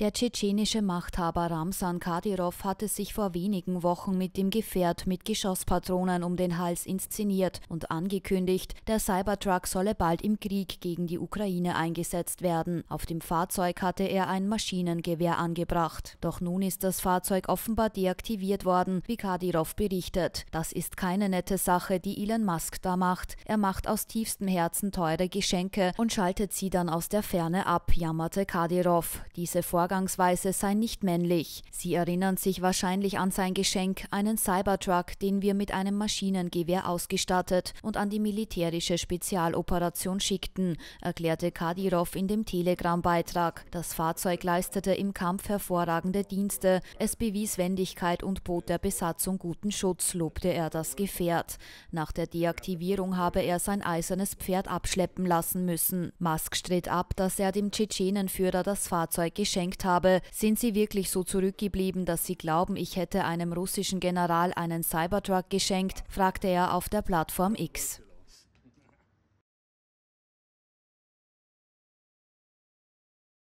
Der tschetschenische Machthaber Ramsan Kadyrov hatte sich vor wenigen Wochen mit dem Gefährt mit Geschosspatronen um den Hals inszeniert und angekündigt, der Cybertruck solle bald im Krieg gegen die Ukraine eingesetzt werden. Auf dem Fahrzeug hatte er ein Maschinengewehr angebracht. Doch nun ist das Fahrzeug offenbar deaktiviert worden, wie Kadyrov berichtet. Das ist keine nette Sache, die Elon Musk da macht. Er macht aus tiefstem Herzen teure Geschenke und schaltet sie dann aus der Ferne ab, jammerte Kadyrov. Diese Vorgabe Vorgangsweise sei nicht männlich. Sie erinnern sich wahrscheinlich an sein Geschenk, einen Cybertruck, den wir mit einem Maschinengewehr ausgestattet und an die militärische Spezialoperation schickten, erklärte Kadirov in dem Telegram-Beitrag. Das Fahrzeug leistete im Kampf hervorragende Dienste, es bewies Wendigkeit und bot der Besatzung guten Schutz, lobte er das Gefährt. Nach der Deaktivierung habe er sein eisernes Pferd abschleppen lassen müssen. Musk stritt ab, dass er dem Tschetschenenführer das Fahrzeug geschenkt gefragt habe, sind Sie wirklich so zurückgeblieben, dass Sie glauben, ich hätte einem russischen General einen Cybertruck geschenkt, fragte er auf der Plattform X.